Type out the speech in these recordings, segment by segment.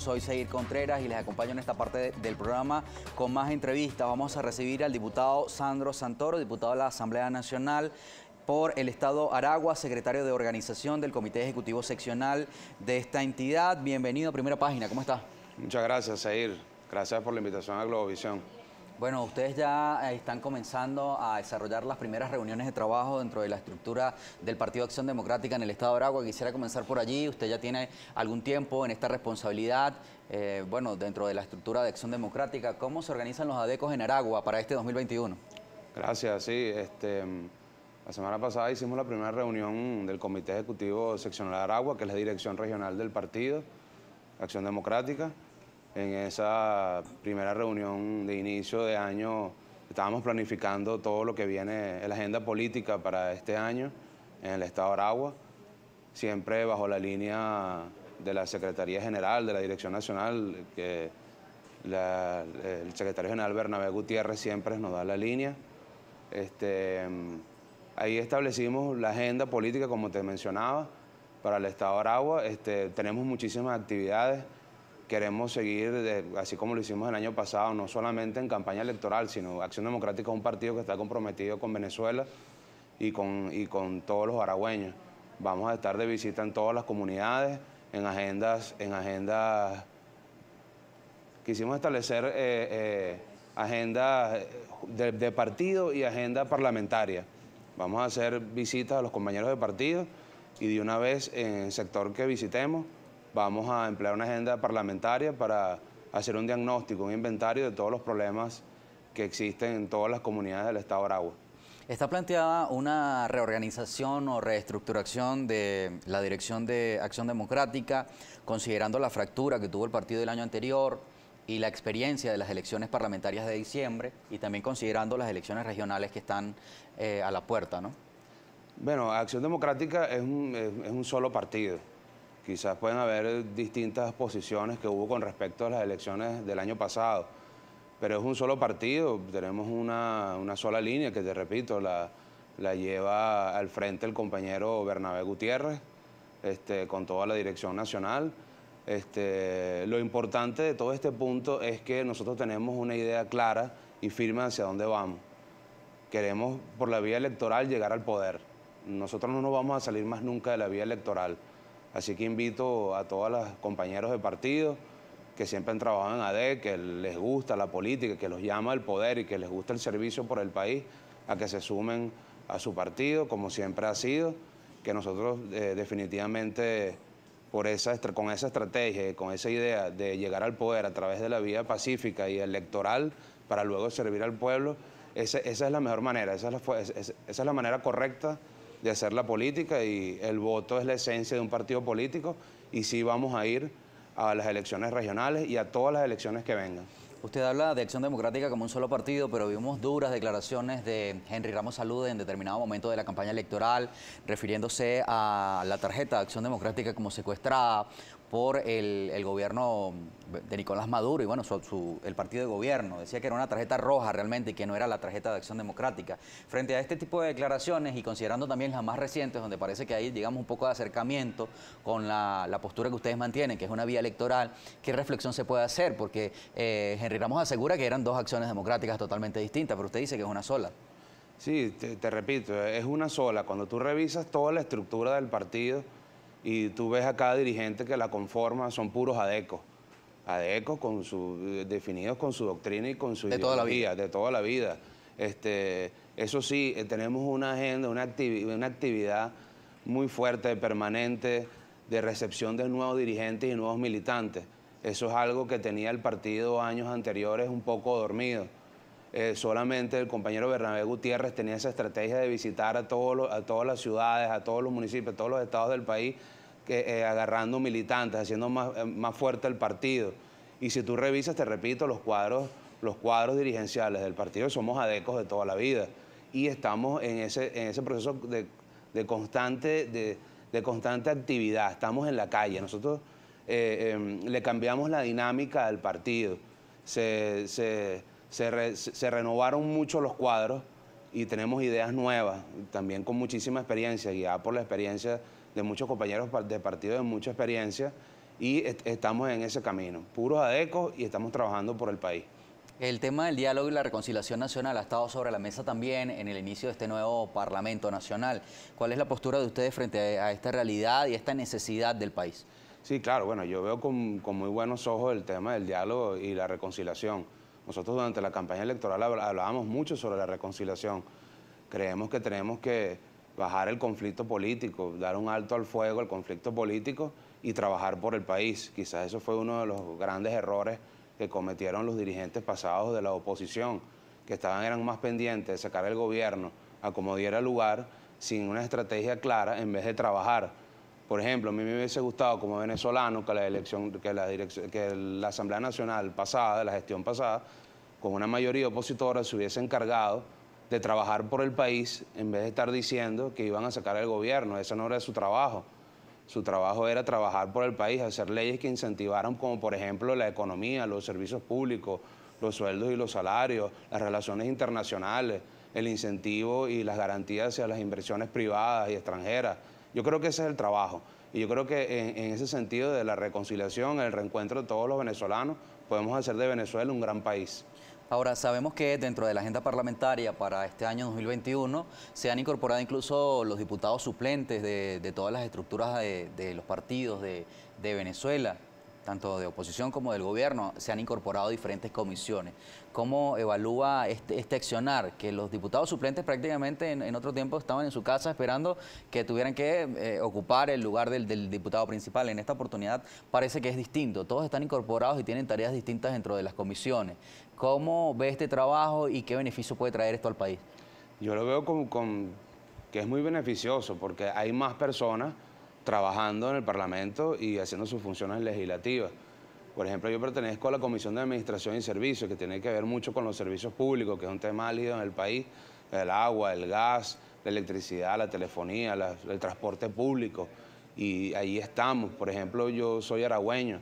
Soy Seir Contreras y les acompaño en esta parte del programa con más entrevistas. Vamos a recibir al diputado Sandro Santoro, diputado de la Asamblea Nacional por el Estado Aragua, secretario de organización del Comité Ejecutivo Seccional de esta entidad. Bienvenido a Primera Página, ¿cómo está? Muchas gracias, Seir. Gracias por la invitación a Globovisión. Bueno, ustedes ya eh, están comenzando a desarrollar las primeras reuniones de trabajo dentro de la estructura del Partido Acción Democrática en el Estado de Aragua. Quisiera comenzar por allí. Usted ya tiene algún tiempo en esta responsabilidad, eh, bueno, dentro de la estructura de Acción Democrática. ¿Cómo se organizan los ADECOS en Aragua para este 2021? Gracias, sí. Este, la semana pasada hicimos la primera reunión del Comité Ejecutivo Seccional de Aragua, que es la dirección regional del partido, Acción Democrática en esa primera reunión de inicio de año estábamos planificando todo lo que viene en la agenda política para este año en el Estado de Aragua, siempre bajo la línea de la Secretaría General, de la Dirección Nacional, que el secretario general Bernabé Gutiérrez siempre nos da la línea. Este, ahí establecimos la agenda política, como te mencionaba, para el Estado Aragua. Este, tenemos muchísimas actividades queremos seguir, así como lo hicimos el año pasado, no solamente en campaña electoral, sino Acción Democrática es un partido que está comprometido con Venezuela y con, con todos los aragüeños. Vamos a estar de visita en todas las comunidades, en agendas, en agendas. Quisimos establecer eh, eh, agendas de, partido y agenda parlamentaria. Vamos a hacer visitas a los compañeros de partido y de una vez en el sector que visitemos vamos a emplear una agenda parlamentaria para hacer un diagnóstico, un inventario de todos los problemas que existen en todas las comunidades del Estado de Aragua. Está planteada una reorganización o reestructuración de la Dirección de Acción Democrática, considerando la fractura que tuvo el partido del año anterior y la experiencia de las elecciones parlamentarias de diciembre y también considerando las elecciones regionales que están eh, a la puerta, ¿no? Bueno, Acción Democrática es es un solo partido Quizás pueden haber distintas posiciones que hubo con respecto a las elecciones del año pasado, pero es un solo partido, tenemos una, sola línea que, te repito, la, lleva al frente el compañero Bernabé Gutiérrez, este, con toda la dirección nacional. Este, lo importante de todo este punto es que nosotros tenemos una idea clara y firme hacia dónde vamos. Queremos por la vía electoral llegar al poder. Nosotros no nos vamos a salir más nunca de la vía electoral. Así que invito a todas las compañeros de partido que siempre han trabajado en ADE, que les gusta la política, que los llama el poder y que les gusta el servicio por el país, a que se sumen a su partido, como siempre ha sido, que nosotros eh, definitivamente por esa, con esa estrategia, con esa idea de llegar al poder a través de la vía pacífica y electoral para luego servir al pueblo, esa, es la mejor manera, esa es la, esa es la manera correcta de hacer la política y el voto es la esencia de un partido político y sí vamos a ir a las elecciones regionales y a todas las elecciones que vengan. Usted habla de Acción Democrática como un solo partido, pero vimos duras declaraciones de Henry Ramos Salud en determinado momento de la campaña electoral, refiriéndose a la tarjeta de Acción Democrática como secuestrada, por el, gobierno de Nicolás Maduro y bueno, su, el partido de gobierno. Decía que era una tarjeta roja realmente y que no era la tarjeta de acción democrática. Frente a este tipo de declaraciones y considerando también las más recientes, donde parece que hay, digamos, un poco de acercamiento con la, postura que ustedes mantienen, que es una vía electoral, ¿qué reflexión se puede hacer? Porque eh, Henry Ramos asegura que eran dos acciones democráticas totalmente distintas, pero usted dice que es una sola. Sí, te repito, es una sola. Cuando tú revisas toda la estructura del partido, y tú ves a cada dirigente que la conforma, son puros adecos. Adecos con su, eh, definidos con su doctrina y con su ideología... vida. de toda la vida. Este, eso sí, eh, tenemos una agenda, una, una actividad muy fuerte, permanente, de recepción de nuevos dirigentes y nuevos militantes. Eso es algo que tenía el partido años anteriores un poco dormido. Eh, solamente el compañero Bernabé Gutiérrez tenía esa estrategia de visitar a, todos los, a todas las ciudades, a todos los municipios, a todos los estados del país eh, agarrando militantes, haciendo eh, más, fuerte el partido. Y si tú revisas, te repito, los cuadros, los cuadros dirigenciales del partido, somos adecos de toda la vida. Y estamos en ese, en ese proceso de, constante, de, constante actividad, estamos en la calle. Nosotros eh, em, le cambiamos la dinámica del partido. Se, se renovaron mucho los cuadros y tenemos ideas nuevas, también con muchísima experiencia, guiada por la experiencia de muchos compañeros de partido de mucha experiencia y estamos en ese camino, puros adecos y estamos trabajando por el país. El tema del diálogo y la reconciliación nacional ha estado sobre la mesa también en el inicio de este nuevo Parlamento Nacional. ¿Cuál es la postura de ustedes frente a esta realidad y esta necesidad del país? Sí, claro, bueno, yo veo con, con muy buenos ojos el tema del diálogo y la reconciliación. Nosotros durante la campaña electoral hablábamos mucho sobre la reconciliación. Creemos que tenemos que bajar el conflicto político, dar un alto al fuego al conflicto político y trabajar por el país. Quizás eso fue uno de los grandes errores que cometieron los dirigentes pasados de la oposición, que estaban eran más pendientes de sacar el gobierno a como diera lugar sin una estrategia clara en vez de trabajar. Por ejemplo, a mí me hubiese gustado como venezolano que la elección, que la, que la Asamblea Nacional pasada, la gestión pasada, con una mayoría opositora se hubiese encargado de trabajar por el país en vez de estar diciendo que iban a sacar al gobierno. ese no era su trabajo. Su trabajo era trabajar por el país, hacer leyes que incentivaran como por ejemplo la economía, los servicios públicos, los sueldos y los salarios, las relaciones internacionales, el incentivo y las garantías hacia las inversiones privadas y extranjeras. Yo creo que ese es el trabajo. Y yo creo que en ese sentido de la reconciliación, el reencuentro de todos los venezolanos, podemos hacer de Venezuela un gran país. Ahora, sabemos que dentro de la agenda parlamentaria para este año 2021 se han incorporado incluso los diputados suplentes de, todas las estructuras de, los partidos de Venezuela tanto de oposición como del gobierno, se han incorporado diferentes comisiones. ¿Cómo evalúa este, este accionar? Que los diputados suplentes prácticamente en, otro tiempo estaban en su casa esperando que tuvieran que eh, ocupar el lugar del, diputado principal. En esta oportunidad parece que es distinto. Todos están incorporados y tienen tareas distintas dentro de las comisiones. ¿Cómo ve este trabajo y qué beneficio puede traer esto al país? Yo lo veo como que es muy beneficioso porque hay más personas trabajando en el Parlamento y haciendo sus funciones legislativas. Por ejemplo, yo pertenezco a la Comisión de Administración y Servicios, que tiene que ver mucho con los servicios públicos, que es un tema álgido en el país, el agua, el gas, la electricidad, la telefonía, el transporte público. Y ahí estamos. Por ejemplo, yo soy aragüeño.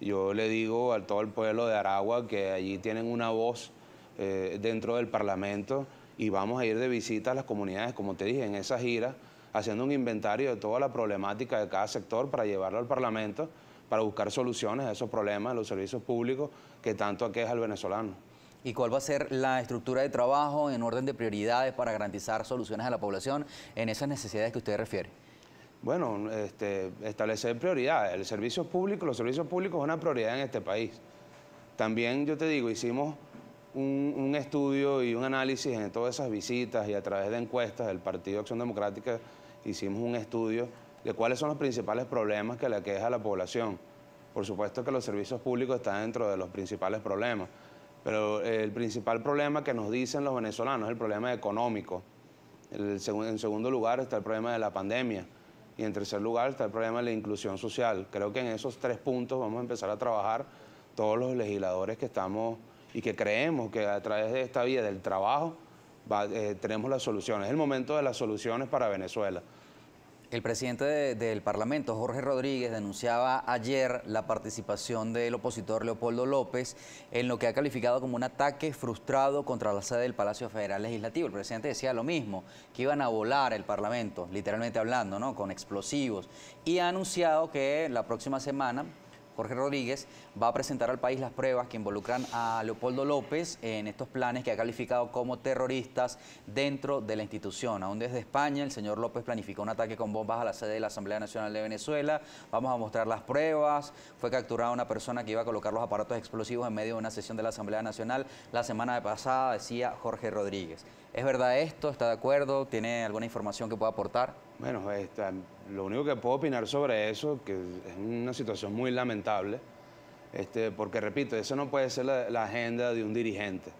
Yo le digo a todo el pueblo de Aragua que allí tienen una voz eh, dentro del Parlamento y vamos a ir de visita a las comunidades, como te dije, en esa gira haciendo un inventario de toda la problemática de cada sector para llevarlo al Parlamento, para buscar soluciones a esos problemas de los servicios públicos que tanto aqueja al venezolano. ¿Y cuál va a ser la estructura de trabajo en orden de prioridades para garantizar soluciones a la población en esas necesidades que usted refiere? Bueno, este, establecer prioridades. El servicio público, los servicios públicos es una prioridad en este país. También, yo te digo, hicimos un, un estudio y un análisis en todas esas visitas y a través de encuestas del Partido Acción Democrática hicimos un estudio de cuáles son los principales problemas que le aqueja a la población. Por supuesto que los servicios públicos están dentro de los principales problemas, pero el principal problema que nos dicen los venezolanos es el problema económico. en segundo lugar está el problema de la pandemia y en tercer lugar está el problema de la inclusión social. Creo que en esos tres puntos vamos a empezar a trabajar todos los legisladores que estamos y que creemos que a través de esta vía del trabajo eh, tenemos las soluciones. Es el momento de las soluciones para Venezuela. El presidente del Parlamento, Jorge Rodríguez, denunciaba ayer la participación del opositor Leopoldo López en lo que ha calificado como un ataque frustrado contra la sede del Palacio Federal Legislativo. El presidente decía lo mismo, que iban a volar el Parlamento, literalmente hablando, ¿no? con explosivos. Y ha anunciado que la próxima semana Jorge Rodríguez, va a presentar al país las pruebas que involucran a Leopoldo López en estos planes que ha calificado como terroristas dentro de la institución. Aún desde España, el señor López planificó un ataque con bombas a la sede de la Asamblea Nacional de Venezuela. Vamos a mostrar las pruebas. Fue capturada una persona que iba a colocar los aparatos explosivos en medio de una sesión de la Asamblea Nacional la semana pasada, decía Jorge Rodríguez. ¿Es verdad esto? ¿Está de acuerdo? ¿Tiene alguna información que pueda aportar? Bueno, lo único que puedo opinar sobre eso, que es una situación muy lamentable, este, porque repito, eso no puede ser la, agenda de un dirigente.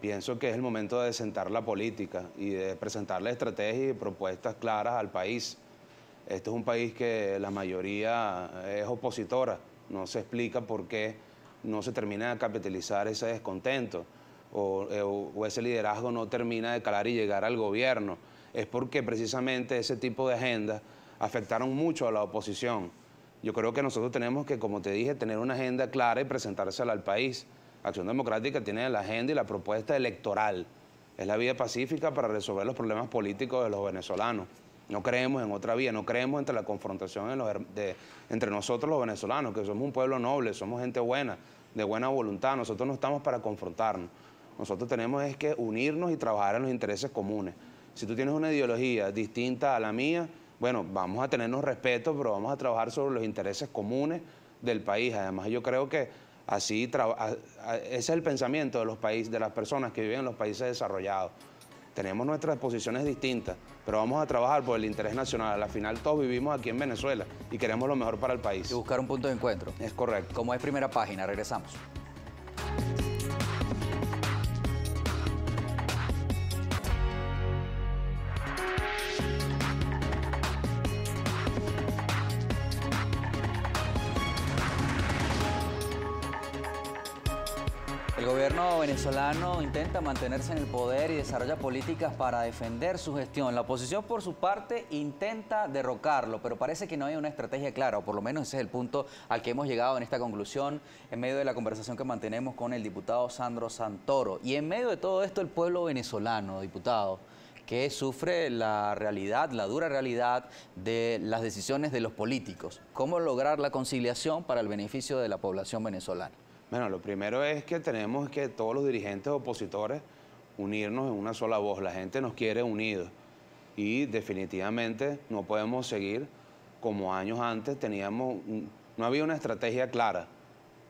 Pienso que es el momento de sentar la política y de presentar la estrategia y propuestas claras al país. Este es un país que la mayoría es opositora, no se explica por qué no se termina de capitalizar ese descontento o eh, ese liderazgo no termina de calar y llegar al gobierno es porque precisamente ese tipo de agendas afectaron mucho a la oposición. Yo creo que nosotros tenemos que, como te dije, tener una agenda clara y presentársela al país. Acción Democrática tiene la agenda y la propuesta electoral. Es la vía pacífica para resolver los problemas políticos de los venezolanos. No creemos en otra vía, no creemos entre la confrontación entre nosotros los venezolanos, que somos un pueblo noble, somos gente buena, de buena voluntad. Nosotros no estamos para confrontarnos. Nosotros tenemos es que unirnos y trabajar en los intereses comunes. Si tú tienes una ideología distinta a la mía, bueno, vamos a tenernos respeto, pero vamos a trabajar sobre los intereses comunes del país. Además, yo creo que así ese es el pensamiento de los países, de las personas que viven en los países desarrollados. Tenemos nuestras posiciones distintas, pero vamos a trabajar por el interés nacional. Al final todos vivimos aquí en Venezuela y queremos lo mejor para el país. Y buscar un punto de encuentro. Es correcto. Como es primera página, regresamos. El gobierno venezolano intenta mantenerse en el poder y desarrolla políticas para defender su gestión. La oposición, por su parte, intenta derrocarlo, pero parece que no hay una estrategia clara, o por lo menos ese es el punto al que hemos llegado en esta conclusión en medio de la conversación que mantenemos con el diputado Sandro Santoro. Y en medio de todo esto, el pueblo venezolano, diputado, que sufre la realidad, la dura realidad de las decisiones de los políticos. ¿Cómo lograr la conciliación para el beneficio de la población venezolana? Bueno, lo primero es que tenemos que todos los dirigentes opositores unirnos en una sola voz. La gente nos quiere unidos y definitivamente no podemos seguir como años antes teníamos, no había una estrategia clara.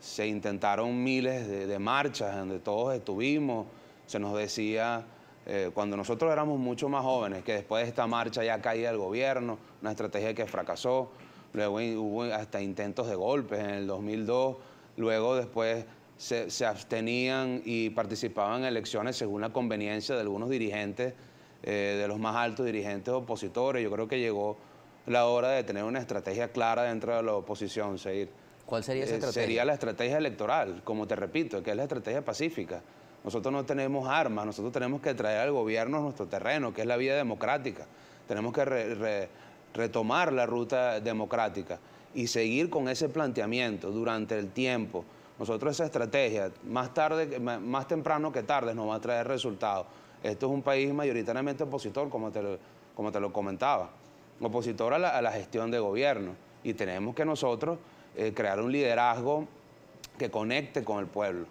Se intentaron miles de, marchas donde todos estuvimos, se nos decía eh, cuando nosotros éramos mucho más jóvenes, que después de esta marcha ya caía el gobierno, una estrategia que fracasó, luego hubo hasta intentos de golpes en el 2002 luego después se, abstenían y participaban en elecciones según la conveniencia de algunos dirigentes, eh, de los más altos dirigentes opositores. Yo creo que llegó la hora de tener una estrategia clara dentro de la oposición, seguir. ¿Cuál sería esa eh, estrategia? sería la estrategia electoral, como te repito, que es la estrategia pacífica. Nosotros no tenemos armas, nosotros tenemos que traer al gobierno a nuestro terreno, que es la vía democrática. Tenemos que retomar la ruta democrática y seguir con ese planteamiento durante el tiempo. Nosotros esa estrategia, más tarde, más temprano que tarde, nos va a traer resultados. Esto es un país mayoritariamente opositor, como te lo, como te lo comentaba, opositor a la, gestión de gobierno. Y tenemos que nosotros eh, crear un liderazgo que conecte con el pueblo.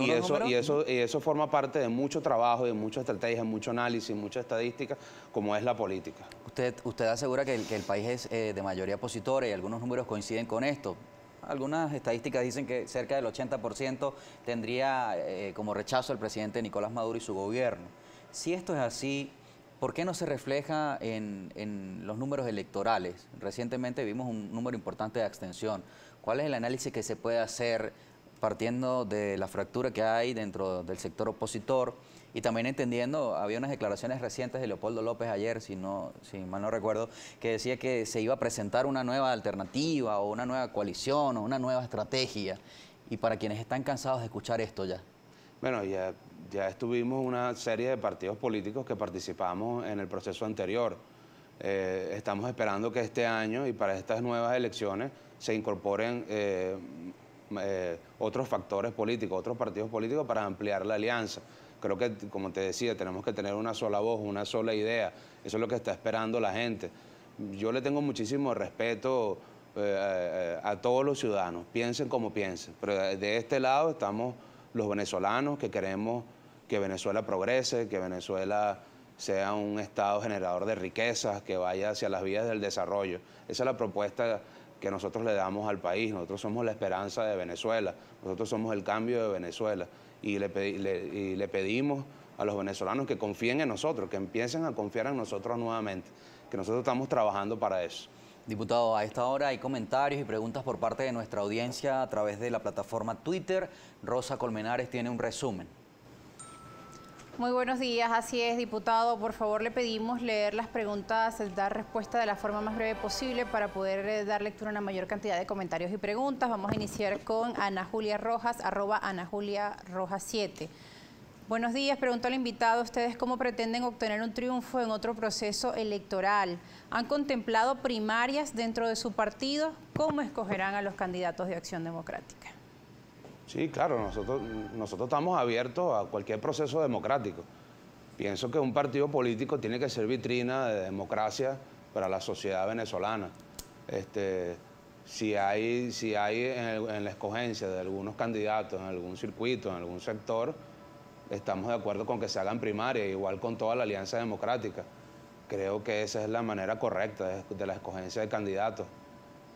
Y eso, y, eso, eso forma parte de mucho trabajo, de mucha estrategia, mucho análisis, mucha estadística, como es la política. Usted, asegura que el, país es eh, de mayoría opositora y algunos números coinciden con esto. Algunas estadísticas dicen que cerca del 80% tendría eh, como rechazo al presidente Nicolás Maduro y su gobierno. Si esto es así, ¿por qué no se refleja en, en los números electorales? Recientemente vimos un número importante de abstención. ¿Cuál es el análisis que se puede hacer partiendo de la fractura que hay dentro del sector opositor? Y también entendiendo, había unas declaraciones recientes de Leopoldo López ayer, si, no, si mal no recuerdo, que decía que se iba a presentar una nueva alternativa o una nueva coalición o una nueva estrategia. Y para quienes están cansados de escuchar esto ya. Bueno, ya, estuvimos una serie de partidos políticos que participamos en el proceso anterior. Eh, estamos esperando que este año y para estas nuevas elecciones se incorporen eh, eh, otros factores políticos, otros partidos políticos para ampliar la alianza creo que, como te decía, tenemos que tener una sola voz, una sola idea. Eso es lo que está esperando la gente. Yo le tengo muchísimo respeto eh, eh, a todos los ciudadanos, piensen como piensen. Pero de este lado estamos los venezolanos que queremos que Venezuela progrese, que Venezuela sea un Estado generador de riquezas, que vaya hacia las vías del desarrollo. Esa es la propuesta que nosotros le damos al país. Nosotros somos la esperanza de Venezuela, nosotros somos el cambio de Venezuela y le, le pedimos a los venezolanos que confíen en nosotros, que empiecen a confiar en nosotros nuevamente, que nosotros estamos trabajando para eso. Diputado, a esta hora hay comentarios y preguntas por parte de nuestra audiencia a través de la plataforma Twitter. Rosa Colmenares tiene un resumen. Muy buenos días, así es, diputado. Por favor, le pedimos leer las preguntas, eh, dar respuesta de la forma más breve posible para poder eh, dar lectura a una mayor cantidad de comentarios y preguntas. Vamos a iniciar con Ana Julia Rojas, arroba Ana Julia Rojas 7. Buenos días, pregunto al invitado, ¿ustedes cómo pretenden obtener un triunfo en otro proceso electoral? ¿Han contemplado primarias dentro de su partido? ¿Cómo escogerán a los candidatos de Acción Democrática? Sí, claro, nosotros, nosotros estamos abiertos a cualquier proceso democrático. Pienso que un partido político tiene que ser vitrina de democracia para la sociedad venezolana. Este, si hay, si hay en, la escogencia de algunos candidatos, en algún circuito, en algún sector, estamos de acuerdo con que se hagan primarias, igual con toda la alianza democrática. Creo que esa es la manera correcta de, de la escogencia de candidatos.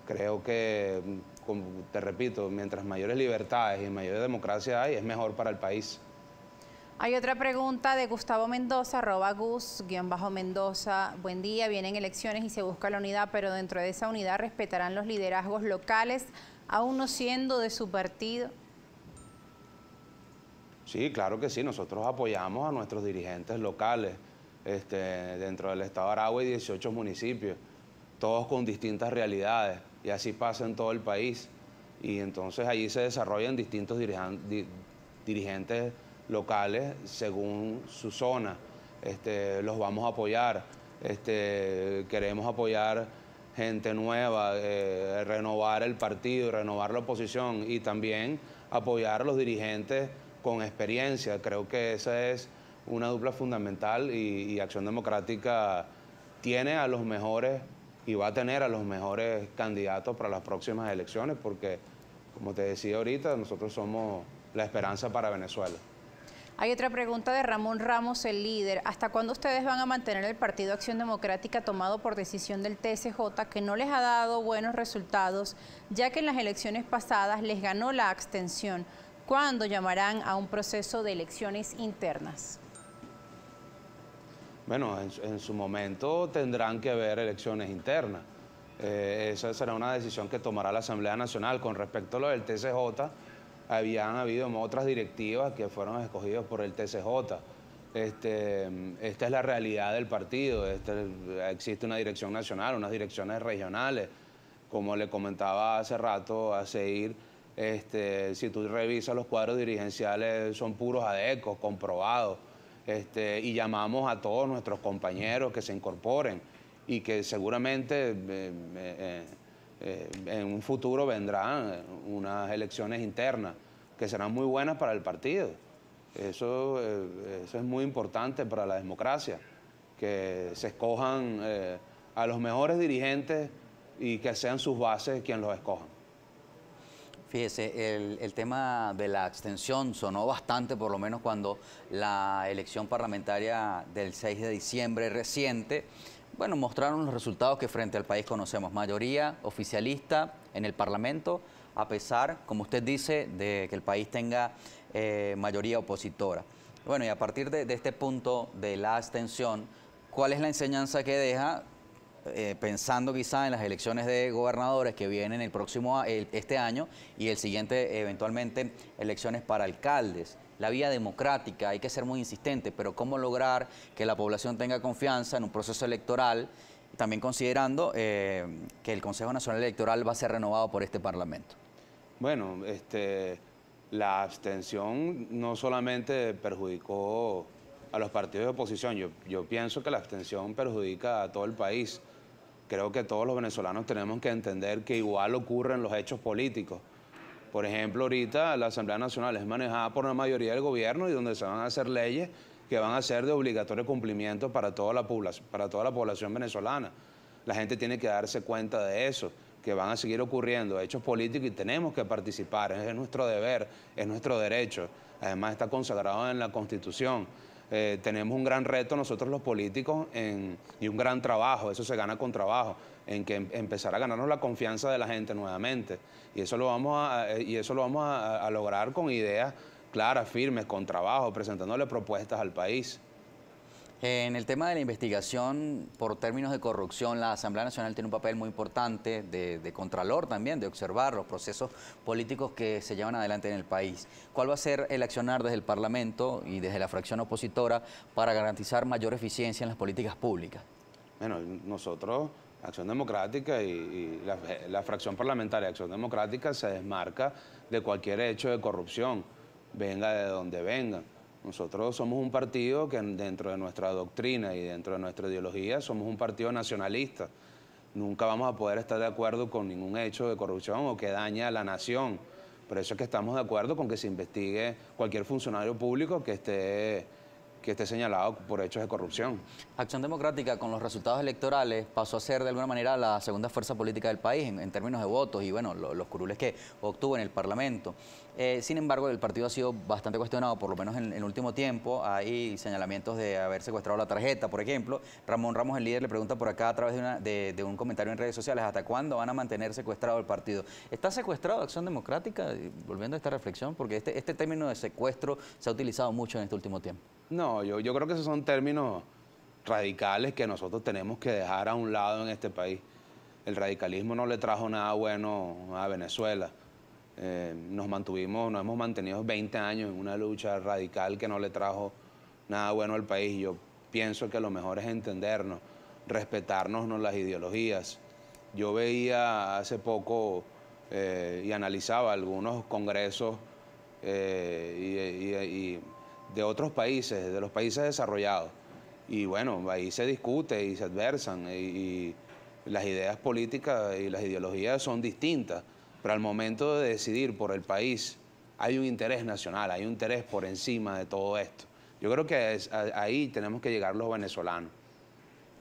Creo que te repito, mientras mayores libertades y mayor democracia hay, es mejor para el país. Hay otra pregunta de Gustavo Mendoza, arroba Gus, guión bajo Mendoza. Buen día, vienen elecciones y se busca la unidad, pero dentro de esa unidad respetarán los liderazgos locales, aún no siendo de su partido. Sí, claro que sí, nosotros apoyamos a nuestros dirigentes locales. Este, dentro del estado de Aragua y 18 municipios, todos con distintas realidades y así pasa en todo el país. Y entonces allí se desarrollan distintos dirigentes locales según su zona. Este, los vamos a apoyar, este, queremos apoyar gente nueva, eh, renovar el partido, renovar la oposición y también apoyar a los dirigentes con experiencia. Creo que esa es una dupla fundamental y, y Acción Democrática tiene a los mejores y va a tener a los mejores candidatos para las próximas elecciones, porque, como te decía ahorita, nosotros somos la esperanza para Venezuela. Hay otra pregunta de Ramón Ramos, el líder. ¿Hasta cuándo ustedes van a mantener el Partido Acción Democrática tomado por decisión del TSJ que no les ha dado buenos resultados, ya que en las elecciones pasadas les ganó la abstención? ¿Cuándo llamarán a un proceso de elecciones internas? Bueno, en, su momento tendrán que haber elecciones internas. Eh, esa será una decisión que tomará la Asamblea Nacional. Con respecto a lo del TCJ, habían habido otras directivas que fueron escogidas por el TCJ. Este, esta es la realidad del partido. Este, existe una dirección nacional, unas direcciones regionales. Como le comentaba hace rato a Seir, este, si tú revisas los cuadros dirigenciales, son puros adecos, comprobados. Este, y llamamos a todos nuestros compañeros que se incorporen y que seguramente eh, eh, eh, en un futuro vendrán unas elecciones internas que serán muy buenas para el partido. Eso, eso es muy importante para la democracia, que se escojan a los mejores dirigentes y que sean sus bases quien los escojan. Fíjese, el, tema de la abstención sonó bastante, por lo menos cuando la elección parlamentaria del 6 de diciembre reciente, bueno, mostraron los resultados que frente al país conocemos. Mayoría oficialista en el Parlamento, a pesar, como usted dice, de que el país tenga eh, mayoría opositora. Bueno, y a partir de, de este punto de la abstención, ¿cuál es la enseñanza que deja eh, pensando quizá en las elecciones de gobernadores que vienen el próximo este año y el siguiente eventualmente elecciones para alcaldes. La vía democrática, hay que ser muy insistente, pero cómo lograr que la población tenga confianza en un proceso electoral, también considerando eh, que el Consejo Nacional Electoral va a ser renovado por este Parlamento. Bueno, este, la abstención no solamente perjudicó a los partidos de oposición. Yo, yo, pienso que la abstención perjudica a todo el país creo que todos los venezolanos tenemos que entender que igual ocurren los hechos políticos. Por ejemplo, ahorita la Asamblea Nacional es manejada por la mayoría del gobierno y donde se van a hacer leyes que van a ser de obligatorio cumplimiento para toda la población, para toda la población venezolana. La gente tiene que darse cuenta de eso, que van a seguir ocurriendo hechos políticos y tenemos que participar, es nuestro deber, es nuestro derecho. Además está consagrado en la Constitución. Eh, tenemos un gran reto nosotros los políticos en, y un gran trabajo, eso se gana con trabajo, en que em, empezar a ganarnos la confianza de la gente nuevamente. Y eso lo vamos eh, y eso lo vamos a lograr con ideas claras, firmes, con trabajo, presentándole propuestas al país. En el tema de la investigación por términos de corrupción, la Asamblea Nacional tiene un papel muy importante de, contralor también, de observar los procesos políticos que se llevan adelante en el país. ¿Cuál va a ser el accionar desde el Parlamento y desde la fracción opositora para garantizar mayor eficiencia en las políticas públicas? Bueno, nosotros, Acción Democrática y, la, la fracción parlamentaria de Acción Democrática se desmarca de cualquier hecho de corrupción, venga de donde venga. Nosotros somos un partido que dentro de nuestra doctrina y dentro de nuestra ideología somos un partido nacionalista. Nunca vamos a poder estar de acuerdo con ningún hecho de corrupción o que daña a la nación. Por eso es que estamos de acuerdo con que se investigue cualquier funcionario público que esté que esté señalado por hechos de corrupción. Acción Democrática, con los resultados electorales, pasó a ser de alguna manera la segunda fuerza política del país en, términos de votos y bueno, los curules que obtuvo en el Parlamento. Eh, sin embargo, el partido ha sido bastante cuestionado, por lo menos en, el último tiempo. Hay señalamientos de haber secuestrado la tarjeta, por ejemplo. Ramón Ramos, el líder, le pregunta por acá a través de, una, de un comentario en redes sociales, ¿hasta cuándo van a mantener secuestrado el partido? ¿Está secuestrado Acción Democrática? Volviendo a esta reflexión, porque este, este término de secuestro se ha utilizado mucho en este último tiempo. No, yo, yo creo que esos son términos radicales que nosotros tenemos que dejar a un lado en este país. El radicalismo no le trajo nada bueno a Venezuela. Eh, nos mantuvimos, nos hemos mantenido 20 años en una lucha radical que no le trajo nada bueno al país. Yo pienso que lo mejor es entendernos, respetarnos las ideologías. Yo veía hace poco eh, y analizaba algunos congresos eh, y, y de otros países, de los países desarrollados. Y bueno, ahí se discute y se adversan y, las ideas políticas y las ideologías son distintas, pero al momento de decidir por el país hay un interés nacional, hay un interés por encima de todo esto. Yo creo que ahí tenemos que llegar los venezolanos,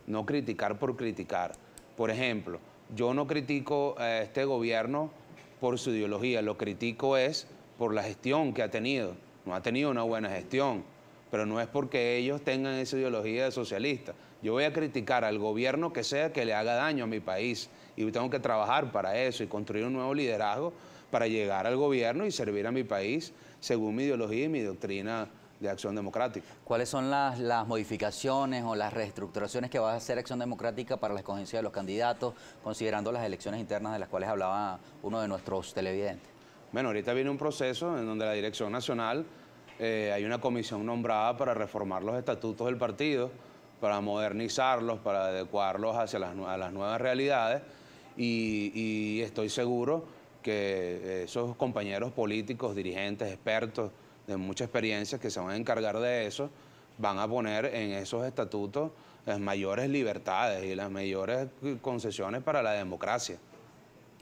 no criticar por criticar. Por ejemplo, yo no critico a este gobierno por su ideología, lo critico es por la gestión que ha tenido ha tenido una buena gestión, pero no es porque ellos tengan esa ideología de socialista. Yo voy a criticar al gobierno que sea que le haga daño a mi país y tengo que trabajar para eso y construir un nuevo liderazgo para llegar al gobierno y servir a mi país según mi ideología y mi doctrina de Acción Democrática. ¿Cuáles son las, las, modificaciones o las reestructuraciones que va a hacer Acción Democrática para la escogencia de los candidatos, considerando las elecciones internas de las cuales hablaba uno de nuestros televidentes? Bueno, ahorita viene un proceso en donde la Dirección Nacional eh, hay una comisión nombrada para reformar los estatutos del partido, para modernizarlos, para adecuarlos hacia las, a las nuevas realidades y estoy seguro que eh, esos compañeros políticos, dirigentes, expertos de mucha experiencia que se van a encargar de eso, van a poner en esos estatutos las mayores libertades y las mayores eh, concesiones para la democracia.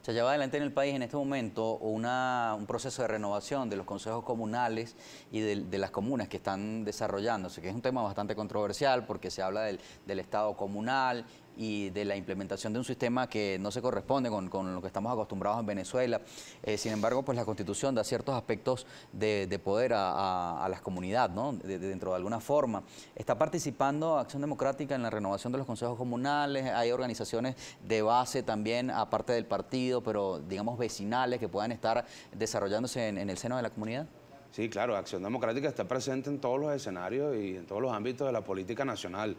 Se lleva adelante en el país en este momento un proceso de renovación de los consejos comunales y de, las comunas que están desarrollándose, que es un tema bastante controversial porque se habla del Estado comunal, y de la implementación de un sistema que no se corresponde con, lo que estamos acostumbrados en Venezuela. Eh, sin embargo, pues la Constitución da ciertos aspectos de, poder a, las comunidades, ¿no? dentro de alguna forma. Está participando Acción Democrática en la renovación de los consejos comunales, hay organizaciones de base también, aparte del partido, pero digamos vecinales que puedan estar desarrollándose en el seno de la comunidad. Sí, claro, Acción Democrática está presente en todos los escenarios y en todos los ámbitos de la política nacional.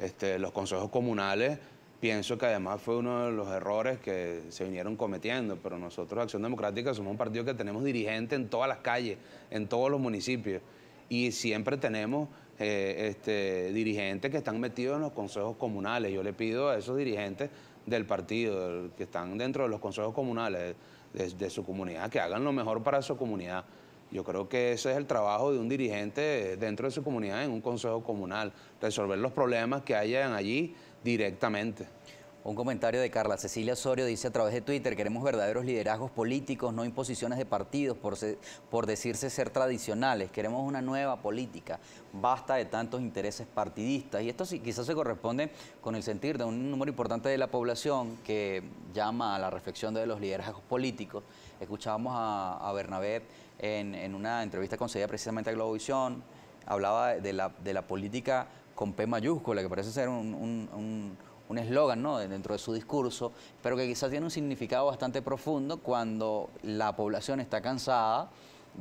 Este, los consejos comunales, pienso que además fue uno de los errores que se vinieron cometiendo, pero nosotros, Acción Democrática, somos un partido que tenemos dirigentes en todas las calles, en todos los municipios, y siempre tenemos eh, este, dirigentes que están metidos en los consejos comunales. Yo le pido a esos dirigentes del partido, que están dentro de los consejos comunales, de su comunidad, que hagan lo mejor para su comunidad. Yo creo que ese es el trabajo de un dirigente dentro de su comunidad, en un consejo comunal, resolver los problemas que hayan allí directamente. Un comentario de Carla Cecilia Osorio dice a través de Twitter, queremos verdaderos liderazgos políticos, no imposiciones de partidos por, decirse ser tradicionales, queremos una nueva política, basta de tantos intereses partidistas. Y esto sí, quizás se corresponde con el sentir de un número importante de la población que llama a la reflexión de los liderazgos políticos. Escuchábamos a, Bernabé en, una entrevista concedida precisamente a Globovisión, hablaba de la, de la política con P mayúscula, que parece ser un un eslogan ¿no? dentro de su discurso, pero que quizás tiene un significado bastante profundo cuando la población está cansada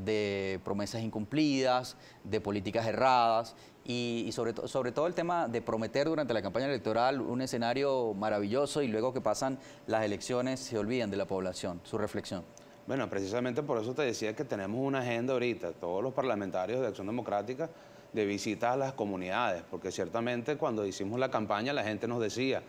de promesas incumplidas, de políticas erradas y, sobre, todo, sobre todo el tema de prometer durante la campaña electoral un escenario maravilloso y luego que pasan las elecciones se olvidan de la población. Su reflexión. Bueno, precisamente por eso te decía que tenemos una agenda ahorita, todos los parlamentarios de Acción Democrática, de visitas a las comunidades, porque ciertamente cuando hicimos la campaña la gente nos decía,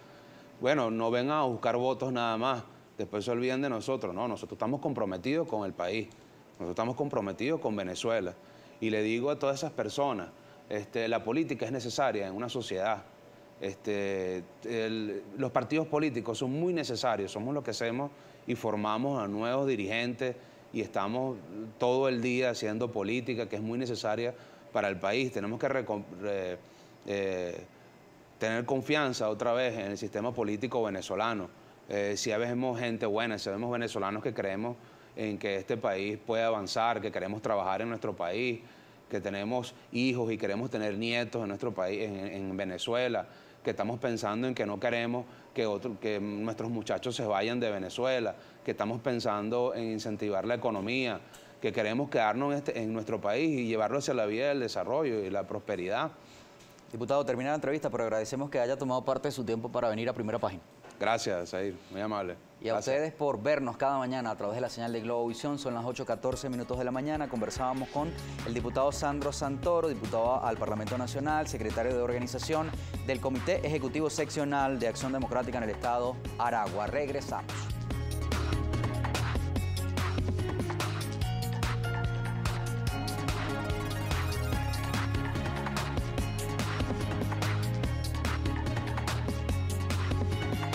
bueno, no vengan a buscar votos nada más, después se olviden de nosotros, no, nosotros estamos comprometidos con el país, nosotros estamos comprometidos con Venezuela. Y le digo a todas esas personas, este, la política es necesaria en una sociedad, este, los partidos políticos son muy necesarios, somos lo que hacemos y formamos a nuevos dirigentes y estamos todo el día haciendo política que es muy necesaria para el país. Tenemos que eh, tener confianza otra vez en el sistema político venezolano. Eh, si vemos gente buena, si vemos venezolanos que creemos en que este país puede avanzar, que queremos trabajar en nuestro país, que tenemos hijos y queremos tener nietos en nuestro país, en Venezuela que estamos pensando en que no queremos que, que nuestros muchachos se vayan de Venezuela, que estamos pensando en incentivar la economía, que queremos quedarnos en, este, en nuestro país y llevarlo hacia la vía del desarrollo y la prosperidad. Diputado, termina la entrevista, pero agradecemos que haya tomado parte de su tiempo para venir a primera página. Gracias, Zair. Muy amable. Y a ustedes por vernos cada mañana a través de la señal de Globovisión. Son las 8.14 minutos de la mañana. Conversábamos con el diputado Sandro Santoro, diputado al Parlamento Nacional, secretario de organización del Comité Ejecutivo Seccional de Acción Democrática en el Estado Aragua. Regresamos.